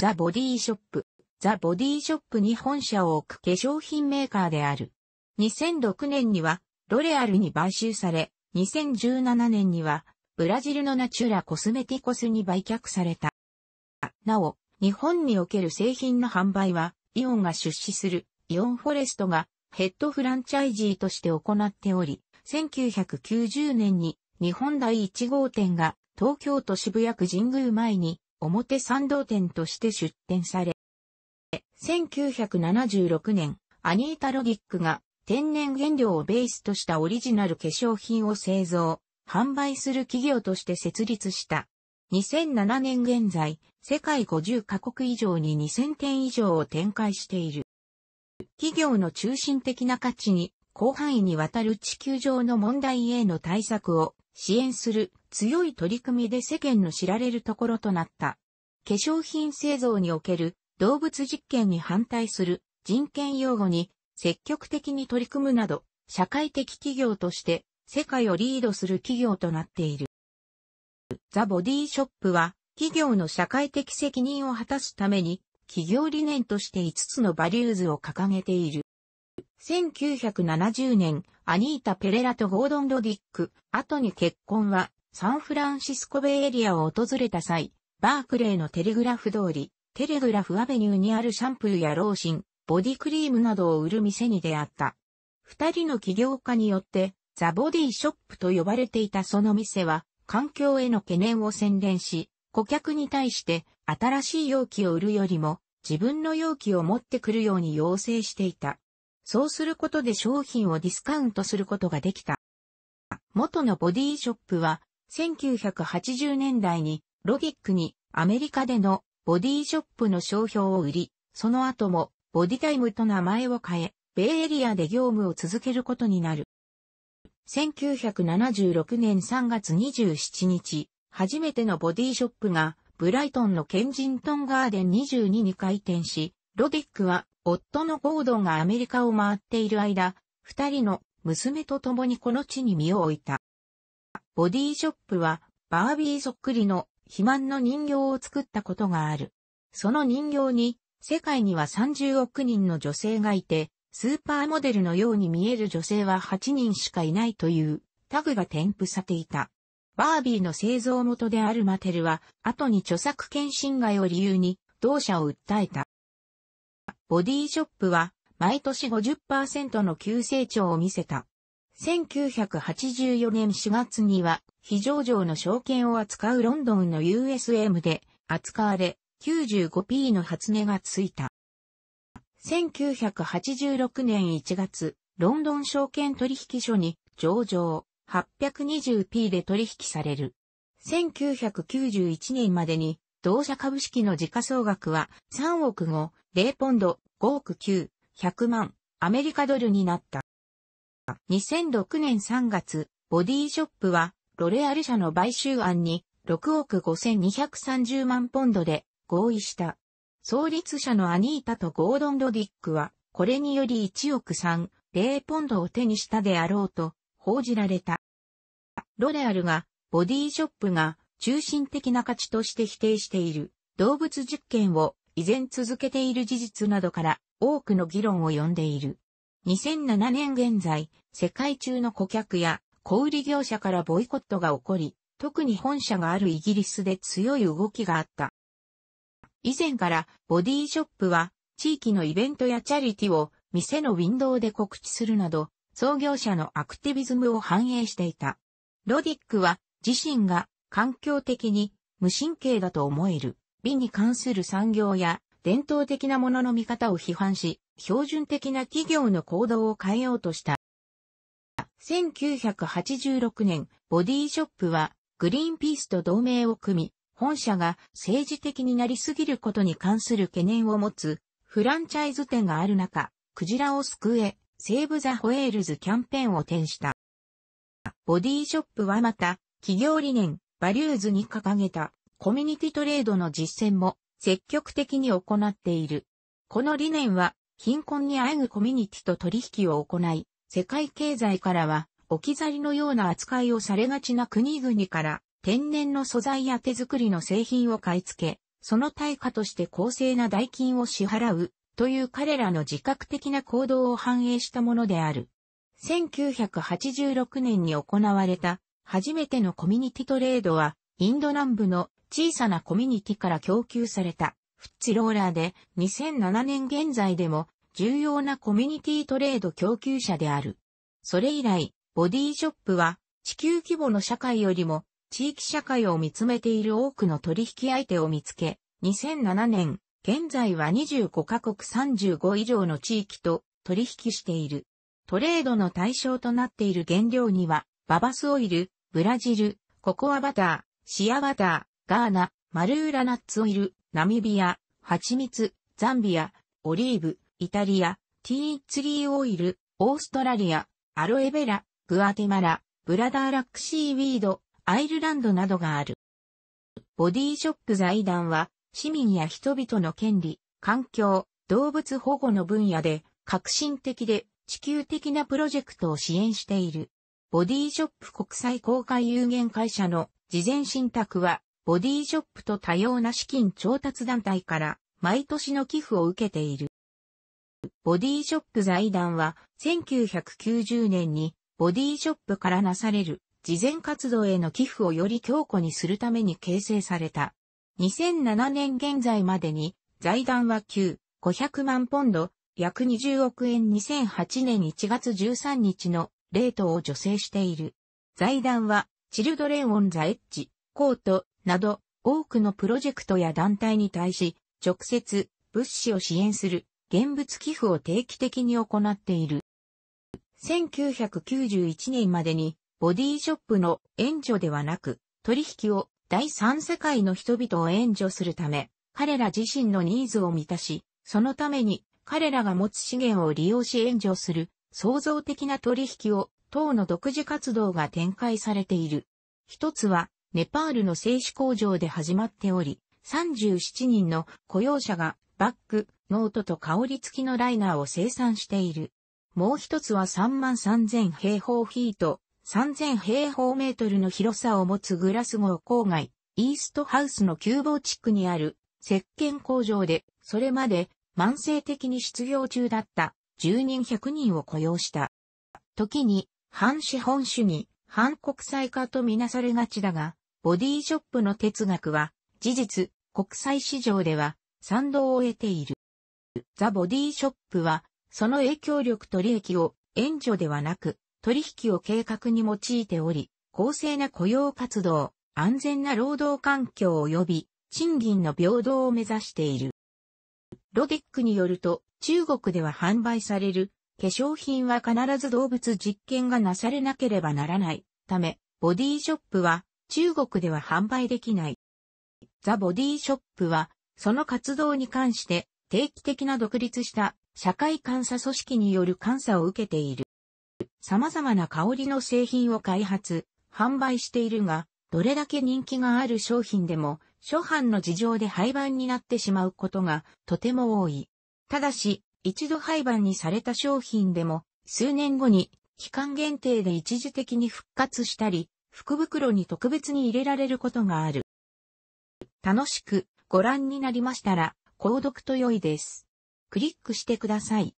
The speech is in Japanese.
ザ・ボディショップ。ザ・ボディショップに本社を置く化粧品メーカーである。2006年には、ロレアルに買収され、2017年には、ブラジルのナチュラコスメティコスに売却された。なお、日本における製品の販売は、イオンが出資する、イオンフォレストがヘッドフランチャイジーとして行っており、1990年に日本第1号店が東京都渋谷区神宮前に表参道店として出店され、1976年、アニータロィックが天然原料をベースとしたオリジナル化粧品を製造、販売する企業として設立した。2007年現在、世界50カ国以上に2000店以上を展開している。企業の中心的な価値に広範囲にわたる地球上の問題への対策を支援する強い取り組みで世間の知られるところとなった。化粧品製造における動物実験に反対する人権擁護に積極的に取り組むなど、社会的企業として世界をリードする企業となっている。ザ・ボディショップは企業の社会的責任を果たすために企業理念として5つのバリューズを掲げている。1970年、アニータ・ペレラとゴードン・ロディック、後に結婚は、サンフランシスコベイエリアを訪れた際、バークレーのテレグラフ通り、テレグラフアベニューにあるシャンプーやローシン、ボディクリームなどを売る店に出会った。二人の起業家によって、ザ・ボディショップと呼ばれていたその店は、環境への懸念を宣伝し、顧客に対して新しい容器を売るよりも、自分の容器を持ってくるように要請していた。そうすることで商品をディスカウントすることができた。元のボディショップは、1980年代にロディックにアメリカでのボディショップの商標を売り、その後もボディタイムと名前を変え、米エリアで業務を続けることになる。1976年3月27日、初めてのボディショップがブライトンのケンジントンガーデン22に開店し、ロディックは、夫のゴードンがアメリカを回っている間、二人の娘と共にこの地に身を置いた。ボディショップは、バービーそっくりの肥満の人形を作ったことがある。その人形に、世界には30億人の女性がいて、スーパーモデルのように見える女性は8人しかいないというタグが添付されていた。バービーの製造元であるマテルは、後に著作権侵害を理由に、同社を訴えた。ボディショップは毎年50%の急成長を見せた。1984年4月には非上常の証券を扱うロンドンの USM で扱われ 95p の発値がついた。1986年1月、ロンドン証券取引所に上場 820p で取引される。1991年までに同社株式の時価総額は3億5、0ポンド、5億9、100万、アメリカドルになった。2006年3月、ボディショップは、ロレアル社の買収案に、6億5230万ポンドで合意した。創立者のアニータとゴードン・ロディックは、これにより1億3、0ポンドを手にしたであろうと報じられた。ロレアルが、ボディショップが中心的な価値として否定している。動物実験を依然続けている事実などから多くの議論を呼んでいる。2007年現在、世界中の顧客や小売業者からボイコットが起こり、特に本社があるイギリスで強い動きがあった。以前からボディショップは地域のイベントやチャリティを店のウィンドウで告知するなど、創業者のアクティビズムを反映していた。ロディックは自身が環境的に無神経だと思える美に関する産業や伝統的なものの見方を批判し、標準的な企業の行動を変えようとした。1986年、ボディショップはグリーンピースと同盟を組み、本社が政治的になりすぎることに関する懸念を持つフランチャイズ店がある中、クジラを救え、セーブ・ザ・ホエールズキャンペーンを展した。ボディショップはまた、企業理念、バリューズに掲げたコミュニティトレードの実践も積極的に行っている。この理念は貧困にあえぐコミュニティと取引を行い、世界経済からは置き去りのような扱いをされがちな国々から天然の素材や手作りの製品を買い付け、その対価として公正な代金を支払うという彼らの自覚的な行動を反映したものである。1986年に行われた初めてのコミュニティトレードは、インド南部の小さなコミュニティから供給されたフッチローラーで、2007年現在でも重要なコミュニティトレード供給者である。それ以来、ボディショップは地球規模の社会よりも地域社会を見つめている多くの取引相手を見つけ、2007年、現在は25カ国35以上の地域と取引している。トレードの対象となっている原料には、ババスオイル、ブラジル、ココアバター、シアバター、ガーナ、マルーラナッツオイル、ナミビア、ハチミツ、ザンビア、オリーブ、イタリア、ティーツリーオイル、オーストラリア、アロエベラ、グアテマラ、ブラダーラックシーウィード、アイルランドなどがある。ボディショップ財団は、市民や人々の権利、環境、動物保護の分野で、革新的で地球的なプロジェクトを支援している。ボディショップ国際公開有限会社の事前信託は、ボディショップと多様な資金調達団体から毎年の寄付を受けている。ボディショップ財団は1990年にボディショップからなされる事前活動への寄付をより強固にするために形成された。2007年現在までに財団は9 500万ポンド、約20億円2008年1月13日のレートを助成している。財団は、チルドレン・オン・ザ・エッジ、コート、など、多くのプロジェクトや団体に対し、直接、物資を支援する、現物寄付を定期的に行っている。1991年までに、ボディショップの援助ではなく、取引を第三世界の人々を援助するため、彼ら自身のニーズを満たし、そのために彼らが持つ資源を利用し援助する創造的な取引を党の独自活動が展開されている。一つは、ネパールの製紙工場で始まっており、37人の雇用者がバッグ、ノートと香り付きのライナーを生産している。もう一つは3万3000平方フィート、3000平方メートルの広さを持つグラスゴー郊外、イーストハウスの旧房地区にある石鹸工場で、それまで慢性的に失業中だった10人100人を雇用した。時に、反資本主義、反国際化とみなされがちだが、ボディショップの哲学は、事実、国際市場では、賛同を得ている。ザ・ボディショップは、その影響力と利益を援助ではなく、取引を計画に用いており、公正な雇用活動、安全な労働環境及び、賃金の平等を目指している。ロディックによると、中国では販売される化粧品は必ず動物実験がなされなければならないため、ボディショップは中国では販売できない。ザ・ボディショップは、その活動に関して定期的な独立した社会監査組織による監査を受けている。様々な香りの製品を開発、販売しているが、どれだけ人気がある商品でも、初版の事情で廃盤になってしまうことがとても多い。ただし、一度廃盤にされた商品でも、数年後に、期間限定で一時的に復活したり、福袋に特別に入れられることがある。楽しくご覧になりましたら、購読と良いです。クリックしてください。